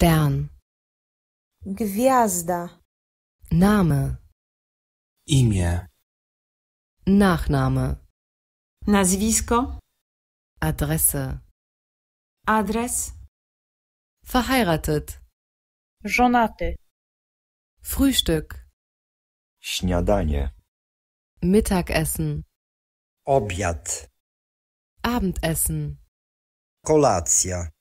Stern. Gwiazda. Name. Imię. Nachname. Nazwisko. Adresse. Adres. Verheiratet. Żonaty. Frühstück. Śniadanie. Mittagessen. Obiad. Abendessen. Kolacja.